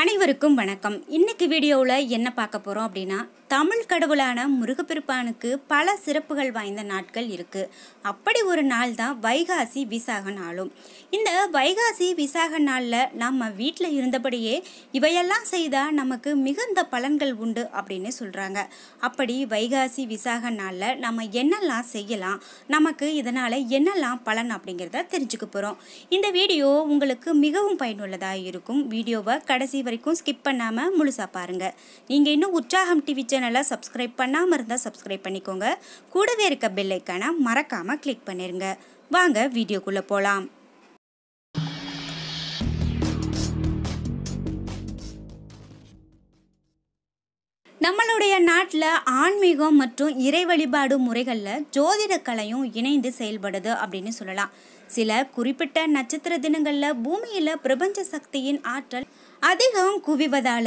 அனைவருக்கும் வணக்கம் இன்னைக்கு வீடியோவில் என்ன பார்க்க போகிறோம் அப்படின்னா தமிழ் கடவுளான முருகப்பெருப்பானுக்கு பல சிறப்புகள் வாய்ந்த நாட்கள் இருக்குது அப்படி ஒரு நாள் தான் வைகாசி விசாக நாளும் இந்த வைகாசி விசாக நாளில் நம்ம வீட்டில் இருந்தபடியே இவையெல்லாம் செய்தால் நமக்கு மிகுந்த பலன்கள் உண்டு அப்படின்னு சொல்கிறாங்க அப்படி வைகாசி விசாக நாளில் நம்ம என்னெல்லாம் செய்யலாம் நமக்கு இதனால் என்னெல்லாம் பலன் அப்படிங்கிறத தெரிஞ்சுக்க போகிறோம் இந்த வீடியோ உங்களுக்கு மிகவும் பயனுள்ளதாக இருக்கும் வீடியோவை கடைசி வரைக்கும் ஸ்கிப் பண்ணாமல் முழுசாக பாருங்கள் நீங்கள் இன்னும் உற்சாகம் டிவி சேனல் சேனலை சப்ஸ்கிரைப் பண்ணாமல் இருந்தால் சப்ஸ்கிரைப் பண்ணிக்கோங்க கூடவே இருக்க பெல்லைக்கானை மறக்காமல் கிளிக் பண்ணிடுங்க வாங்க வீடியோக்குள்ளே போகலாம் நம்மளுடைய நாட்டில் ஆன்மீகம் மற்றும் இறை வழிபாடு முறைகளில் ஜோதிடக்கலையும் இணைந்து செயல்படுது அப்படின்னு சொல்லலாம் சில குறிப்பிட்ட நட்சத்திர தினங்களில் பூமியில் பிரபஞ்ச சக்தியின் ஆற்றல் அதிகம் குவிவதால்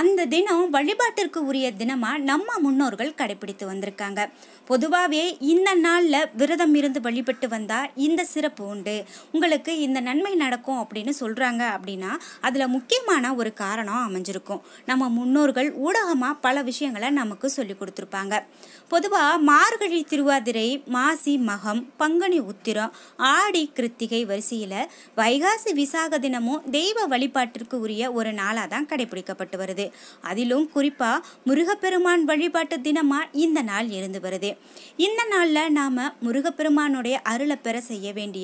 அந்த தினம் வழிபாட்டிற்கு உரிய தினமாக நம்ம முன்னோர்கள் கடைபிடித்து வந்திருக்காங்க பொதுவாகவே இந்த நாளில் விரதம் இருந்து வழிபட்டு வந்தால் இந்த சிறப்பு உண்டு உங்களுக்கு இந்த நன்மை நடக்கும் அப்படின்னு சொல்கிறாங்க அப்படின்னா அதில் முக்கியமான ஒரு காரணம் அமைஞ்சிருக்கும் நம்ம முன்னோர்கள் ஊடகமாக பல விஷயங்களை நமக்கு சொல்லி கொடுத்துருப்பாங்க பொதுவாக மார்கழி திருவாதிரை மாசி மகம் பங்குனி உத்திரம் ஆடி கிருத்திகை வரிசையில் வைகாசி விசாக தினமும் தெய்வ வழிபாட்டிற்கு உரிய ஒரு நாளாக தான் கடைபிடிக்கப்பட்டு வருது அதிலும் குறிப்பாக முருகப்பெருமான் வழிபாட்டு தினமாக இந்த நாள் இருந்து வருது இந்த நாளில் நாம் முருகப்பெருமானுடைய அருளை பெற செய்ய வேண்டிய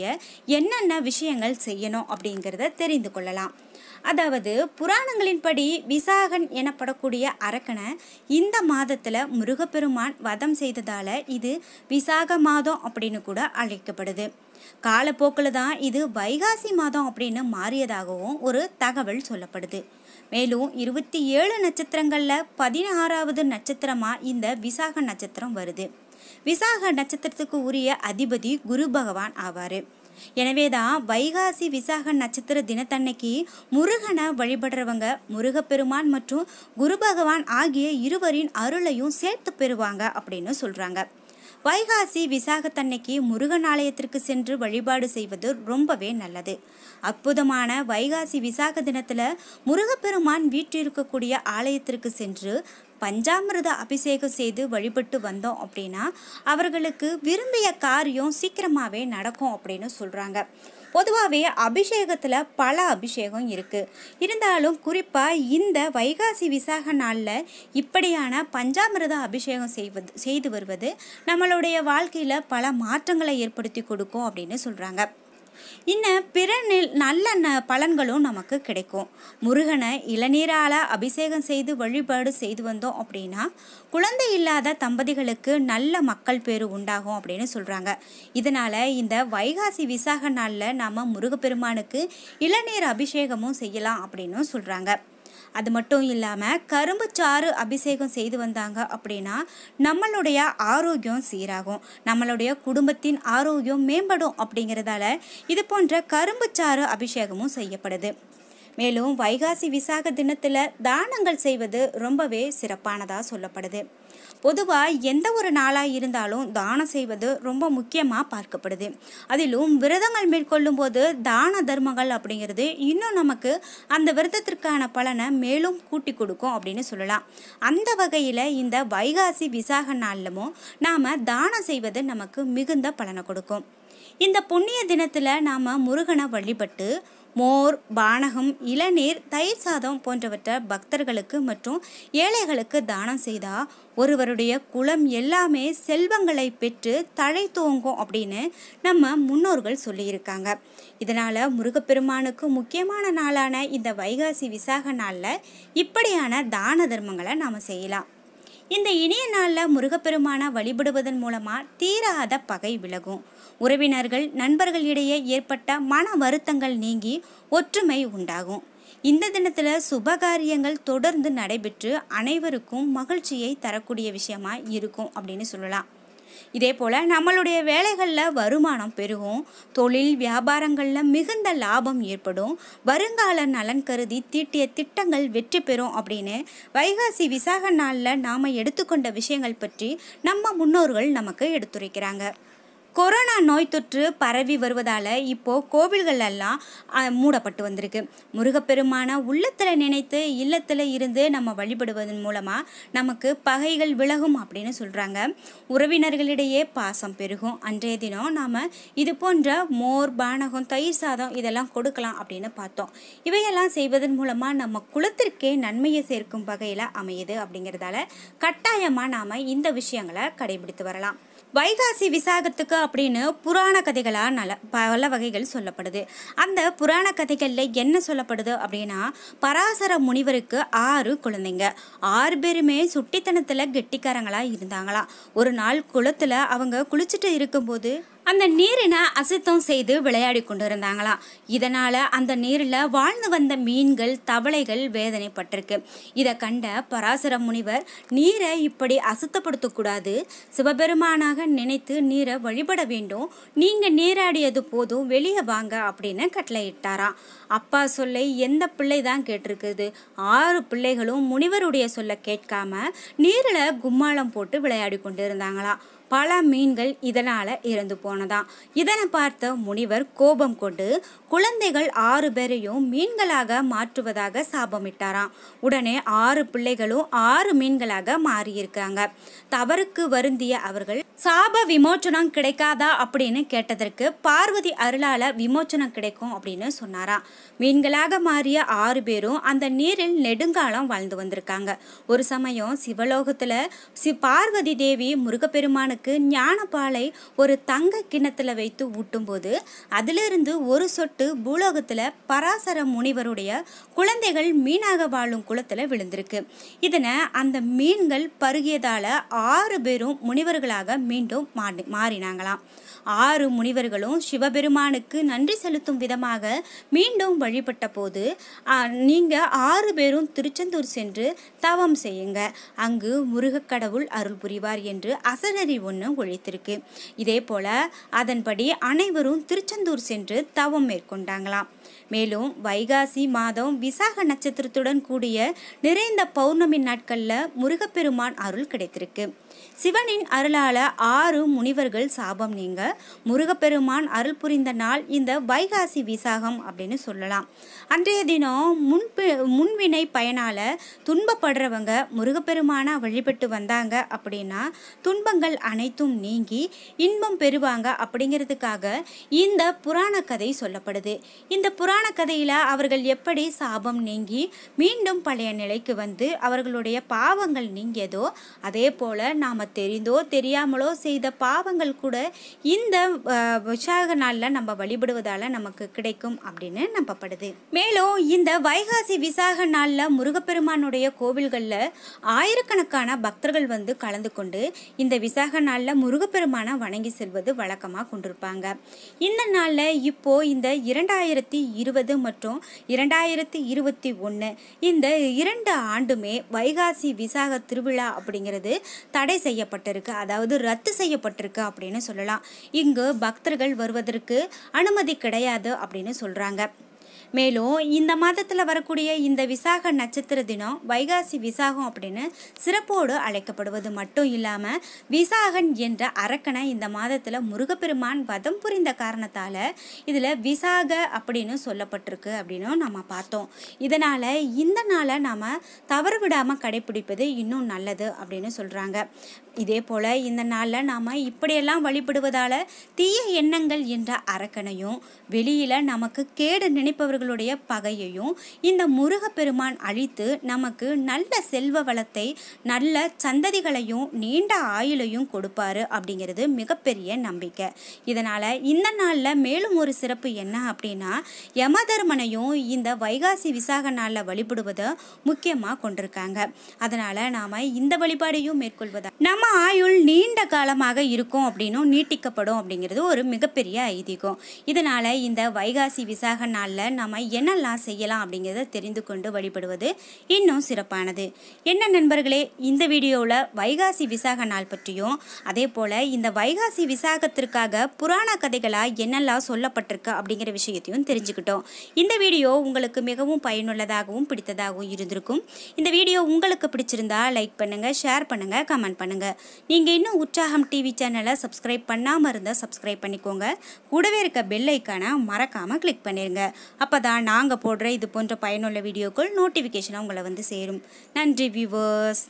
என்னென்ன விஷயங்கள் செய்யணும் அப்படிங்கிறத தெரிந்து கொள்ளலாம் அதாவது புராணங்களின்படி விசாகன் எனப்படக்கூடிய அரக்கனை இந்த மாதத்தில் முருகப்பெருமான் வதம் செய்ததால் இது விசாக மாதம் அப்படின்னு கூட அழைக்கப்படுது காலப்போக்கில் தான் இது வைகாசி மாதம் அப்படின்னு மாறியதாகவும் ஒரு தகவல் சொல்லப்படுது மேலும் இருபத்தி ஏழு நட்சத்திரங்களில் பதினாறாவது நட்சத்திரமாக இந்த விசாக நட்சத்திரம் வருது விசாக நட்சத்திரத்துக்கு உரிய அதிபதி குரு பகவான் ஆவார் எனவே தான் வைகாசி விசாக நட்சத்திர தினத்தன்னைக்கு முருகனை வழிபடுறவங்க முருகப்பெருமான் மற்றும் குரு பகவான் ஆகிய இருவரின் அருளையும் சேர்த்து பெறுவாங்க அப்படின்னு சொல்கிறாங்க வைகாசி விசாகத்தன்னைக்கு முருகன் ஆலயத்திற்கு சென்று வழிபாடு செய்வது ரொம்பவே நல்லது அற்புதமான வைகாசி விசாக தினத்தில் முருகப்பெருமான் வீட்டில் இருக்கக்கூடிய ஆலயத்திற்கு சென்று பஞ்சாமிரத அபிஷேகம் செய்து வழிபட்டு வந்தோம் அப்படின்னா அவர்களுக்கு விரும்பிய காரியம் சீக்கிரமாகவே நடக்கும் அப்படின்னு சொல்கிறாங்க பொதுவாகவே அபிஷேகத்தில் பல அபிஷேகம் இருக்குது இருந்தாலும் குறிப்பாக இந்த வைகாசி விசாக நாளில் இப்படியான பஞ்சாமிரத அபிஷேகம் செய்வது செய்து வருவது நம்மளுடைய வாழ்க்கையில் பல மாற்றங்களை ஏற்படுத்தி கொடுக்கும் அப்படின்னு சொல்கிறாங்க இன்னும் பிற நல்ல பலன்களும் நமக்கு கிடைக்கும் முருகனை இளநீரால் அபிஷேகம் செய்து வழிபாடு செய்து வந்தோம் அப்படின்னா குழந்தை இல்லாத தம்பதிகளுக்கு நல்ல மக்கள் பேரு உண்டாகும் அப்படின்னு சொல்கிறாங்க இதனால் இந்த வைகாசி விசாக நாளில் நாம் முருகப்பெருமானுக்கு இளநீர் அபிஷேகமும் செய்யலாம் அப்படின்னு சொல்கிறாங்க அது மட்டும் இல்லாமல் கரும்பு சாறு அபிஷேகம் செய்து வந்தாங்க அப்படின்னா நம்மளுடைய ஆரோக்கியம் சீராகும் நம்மளுடைய குடும்பத்தின் ஆரோக்கியம் மேம்படும் அப்படிங்கிறதால இது போன்ற கரும்பு சாறு அபிஷேகமும் செய்யப்படுது மேலும் வைகாசி விசாக தினத்தில் தானங்கள் செய்வது ரொம்பவே சிறப்பானதாக சொல்லப்படுது பொதுவாக எந்த ஒரு நாளாக இருந்தாலும் தானம் செய்வது ரொம்ப முக்கியமாக பார்க்கப்படுது அதிலும் விரதங்கள் மேற்கொள்ளும் போது தான தர்மங்கள் அப்படிங்கிறது இன்னும் நமக்கு அந்த விரதத்திற்கான பலனை மேலும் கூட்டி கொடுக்கும் அப்படின்னு சொல்லலாம் அந்த வகையில் இந்த வைகாசி விசாக நாளிலும் நாம் தானம் செய்வது நமக்கு மிகுந்த பலனை கொடுக்கும் இந்த புண்ணிய தினத்தில் நாம் முருகனை வழிபட்டு மோர் பானகம் இளநீர் தயிர் சாதம் போன்றவற்றை பக்தர்களுக்கு மற்றும் ஏழைகளுக்கு தானம் செய்தால் ஒருவருடைய குளம் எல்லாமே செல்வங்களை பெற்று தழை தோங்கும் அப்படின்னு நம்ம முன்னோர்கள் சொல்லியிருக்காங்க இதனால் முருகப்பெருமானுக்கு முக்கியமான நாளான இந்த வைகாசி விசாக நாளில் இப்படியான தான தர்மங்களை நாம் செய்யலாம் இந்த இனிய நாளில் முருகப்பெருமானை வழிபடுவதன் மூலமாக தீராத பகை விலகும் உறவினர்கள் நண்பர்கள் இடையே ஏற்பட்ட மன வருத்தங்கள் நீங்கி ஒற்றுமை உண்டாகும் இந்த தினத்தில் சுபகாரியங்கள் தொடர்ந்து நடைபெற்று அனைவருக்கும் மகிழ்ச்சியை தரக்கூடிய விஷயமா இருக்கும் அப்படின்னு சொல்லலாம் இதே போல் நம்மளுடைய வேலைகளில் வருமானம் பெருகும் தொழில் வியாபாரங்களில் மிகுந்த லாபம் ஏற்படும் வருங்கால நலன் கருதி தீட்டிய திட்டங்கள் வெற்றி பெறும் அப்படின்னு வைகாசி விசாக நாளில் நாம் எடுத்துக்கொண்ட விஷயங்கள் பற்றி நம்ம முன்னோர்கள் நமக்கு எடுத்துரைக்கிறாங்க கொரோனா நோய் தொற்று பரவி வருவதால் இப்போது கோவில்கள் எல்லாம் மூடப்பட்டு வந்திருக்கு முருகப்பெருமான உள்ளத்தில் நினைத்து இல்லத்தில் இருந்து நம்ம வழிபடுவதன் மூலமாக நமக்கு பகைகள் விலகும் அப்படின்னு சொல்கிறாங்க உறவினர்களிடையே பாசம் பெருகும் அன்றைய தினம் நாம் இது போன்ற மோர் பானகம் தயிர் சாதம் இதெல்லாம் கொடுக்கலாம் அப்படின்னு பார்த்தோம் இவையெல்லாம் செய்வதன் மூலமாக நம்ம குலத்திற்கே நன்மையை சேர்க்கும் வகையில் அமையுது அப்படிங்கிறதால கட்டாயமாக நாம் இந்த விஷயங்களை கடைபிடித்து வரலாம் வைகாசி விசாகத்துக்கு அப்படின்னு புராண கதைகளாக நல பல வகைகள் சொல்லப்படுது அந்த புராண கதைகளில் என்ன சொல்லப்படுது அப்படின்னா பராசர முனிவருக்கு ஆறு குழந்தைங்க ஆறு பேருமே சுட்டித்தனத்தில் கெட்டிக்காரங்களாக இருந்தாங்களாம் ஒரு நாள் குளத்தில் அவங்க குளிச்சுட்டு இருக்கும்போது அந்த நீரினை அசுத்தம் செய்து விளையாடி கொண்டிருந்தாங்களாம் இதனால் அந்த நீரில் வாழ்ந்து வந்த மீன்கள் தவளைகள் வேதனைப்பட்டிருக்கு இதை கண்ட பராசர முனிவர் நீரை இப்படி அசுத்தப்படுத்தக்கூடாது சிவபெருமானாக நினைத்து நீரை வழிபட வேண்டும் நீங்கள் நீராடியது போதும் வெளியே வாங்க அப்படின்னு கட்டளையிட்டாராம் அப்பா சொல்லை எந்த பிள்ளை தான் கேட்டிருக்குது ஆறு பிள்ளைகளும் முனிவருடைய சொல்ல கேட்காம நீரில் கும்மாளம் போட்டு விளையாடி கொண்டு இருந்தாங்களாம் பல மீன்கள் இதனால் இறந்து போனதாம் இதனை பார்த்த முனிவர் கோபம் கொண்டு குழந்தைகள் ஆறு பேரையும் மீன்களாக மாற்றுவதாக சாபமிட்டாராம் உடனே ஆறு பிள்ளைகளும் ஆறு மீன்களாக மாறியிருக்காங்க தவறுக்கு வருந்திய அவர்கள் சாப விமோச்சனம் கிடைக்காதா அப்படின்னு கேட்டதற்கு பார்வதி அருளால விமோச்சனம் கிடைக்கும் அப்படின்னு சொன்னாராம் மீன்களாக மாறிய ஆறு பேரும் அந்த நீரில் நெடுங்காலம் வாழ்ந்து வந்திருக்காங்க ஒரு சமயம் சிவலோகத்துல பார்வதி தேவி முருகப்பெருமானுக்கு சிவபெருமானுக்கு ஞானப்பாலை ஒரு தங்க கிண்ணத்தில் வைத்து ஊட்டும்போது அதிலிருந்து ஒரு சொட்டு பூலோகத்தில் பராசர முனிவருடைய குழந்தைகள் மீனாக வாழும் குளத்தில் விழுந்திருக்கு இதனை அந்த மீன்கள் பருகியதால் ஆறு பேரும் முனிவர்களாக மீண்டும் மாறினாங்களாம் ஆறு முனிவர்களும் சிவபெருமானுக்கு நன்றி செலுத்தும் விதமாக மீண்டும் வழிபட்ட போது நீங்கள் ஆறு பேரும் திருச்செந்தூர் சென்று தவம் செய்யுங்க அங்கு முருகக்கடவுள் அருள் புரிவார் என்று அசரறி ஒன்று ஒழித்திருக்கு இதே போல அதன்படி அனைவரும் திருச்செந்தூர் சென்று தவம் மேற்கொண்டாங்களாம் மேலும் வைகாசி மாதம் விசாக நட்சத்திரத்துடன் கூடிய நிறைந்த பௌர்ணமி நாட்களில் முருகப்பெருமான் அருள் கிடைத்திருக்கு சிவனின் அருளால ஆறு முனிவர்கள் சாபம் நீங்க முருகப்பெருமான் அருள் புரிந்த நாள் இந்த வைகாசி விசாகம் அப்படின்னு சொல்லலாம் அன்றைய தினம் முன்பு முன்வினை பயனால துன்பப்படுறவங்க முருகப்பெருமானா வழிபட்டு வந்தாங்க அப்படின்னா துன்பங்கள் அனைத்தும் நீங்கி இன்பம் பெறுவாங்க அப்படிங்கிறதுக்காக இந்த புராண கதை சொல்லப்படுது இந்த புராண கதையில அவர்கள் எப்படி சாபம் நீங்கி மீண்டும் பழைய நிலைக்கு வந்து அவர்களுடைய பாவங்கள் நீங்கியதோ அதே போல நாம் தெரிந்தோ தெரியாமலோ செய்த பாவங்கள் கூட இந்த விசாக நாளில் நம்ம வழிபடுவதால் நமக்கு கிடைக்கும் அப்படின்னு நம்பப்படுது மேலும் இந்த வைகாசி விசாக நாளில் முருகப்பெருமானுடைய கோவில்களில் ஆயிரக்கணக்கான பக்தர்கள் வந்து கலந்து கொண்டு இந்த விசாக நாளில் முருகப்பெருமானை வணங்கி செல்வது வழக்கமாக கொண்டிருப்பாங்க இந்த நாளில் இப்போது இந்த இரண்டாயிரத்தி இருபது மற்றும் இரண்டாயிரத்தி இருபத்தி ஒன்று இந்த இரண்டு ஆண்டுமே வைகாசி விசாக திருவிழா அப்படிங்கிறது தடை தடை செய்யப்பட்டிருக்கு அதாவது ரத்து செய்யப்பட்டிருக்கு அப்படின்னு சொல்லலாம் இங்கு பக்தர்கள் வருவதற்கு அனுமதி கிடையாது அப்படின்னு சொல்கிறாங்க மேலும் இந்த மாதத்தில் வரக்கூடிய இந்த விசாக நட்சத்திர தினம் வைகாசி விசாகம் அப்படின்னு சிறப்போடு அழைக்கப்படுவது மட்டும் இல்லாமல் விசாகன் என்ற அரக்கனை இந்த மாதத்தில் முருகப்பெருமான் வதம் புரிந்த காரணத்தால் இதில் விசாக அப்படின்னு சொல்லப்பட்டிருக்கு அப்படின்னு நம்ம பார்த்தோம் இதனால் இந்த நாளை நாம் தவறு விடாமல் கடைபிடிப்பது இன்னும் நல்லது அப்படின்னு சொல்கிறாங்க இதே போல் இந்த நாளில் நாம் இப்படியெல்லாம் வழிபடுவதால் தீய எண்ணங்கள் என்ற அரக்கனையும் வெளியில் நமக்கு கேடு நினைப்பவர்களுடைய பகையையும் இந்த முருகப்பெருமான் அழித்து நமக்கு நல்ல செல்வ வளத்தை நல்ல சந்ததிகளையும் நீண்ட ஆயுளையும் கொடுப்பார் அப்படிங்கிறது மிகப்பெரிய நம்பிக்கை இதனால் இந்த நாளில் மேலும் ஒரு சிறப்பு என்ன அப்படின்னா யமதர்மனையும் இந்த வைகாசி விசாக நாளில் வழிபடுவதை முக்கியமாக கொண்டிருக்காங்க அதனால் நாம் இந்த வழிபாடையும் மேற்கொள்வதா நம்ம நம்ம ஆயுள் நீண்ட காலமாக இருக்கும் அப்படின்னும் நீட்டிக்கப்படும் அப்படிங்கிறது ஒரு மிகப்பெரிய ஐதீகம் இதனால் இந்த வைகாசி விசாக நாளில் நம்ம என்னெல்லாம் செய்யலாம் அப்படிங்கிறத தெரிந்து கொண்டு வழிபடுவது இன்னும் சிறப்பானது என்ன நண்பர்களே இந்த வீடியோவில் வைகாசி விசாக நாள் பற்றியும் அதே போல் இந்த வைகாசி விசாகத்திற்காக புராண கதைகளாக என்னெல்லாம் சொல்லப்பட்டிருக்கு அப்படிங்கிற விஷயத்தையும் தெரிஞ்சுக்கிட்டோம் இந்த வீடியோ உங்களுக்கு மிகவும் பயனுள்ளதாகவும் பிடித்ததாகவும் இருந்திருக்கும் இந்த வீடியோ உங்களுக்கு பிடிச்சிருந்தா லைக் பண்ணுங்கள் ஷேர் பண்ணுங்கள் கமெண்ட் பண்ணுங்கள் நீங்கள் இன்னும் உற்சாகம் டிவி சேனலை சப்ஸ்கிரைப் பண்ணாமல் இருந்தால் சப்ஸ்கிரைப் பண்ணிக்கோங்க கூடவே இருக்க பெல் ஐக்கானை மறக்காமல் கிளிக் பண்ணிடுங்க அப்போ தான் நாங்கள் போடுற இது போன்ற பயனுள்ள வீடியோக்கள் நோட்டிஃபிகேஷனாக உங்களை வந்து சேரும் நன்றி வியூவர்ஸ்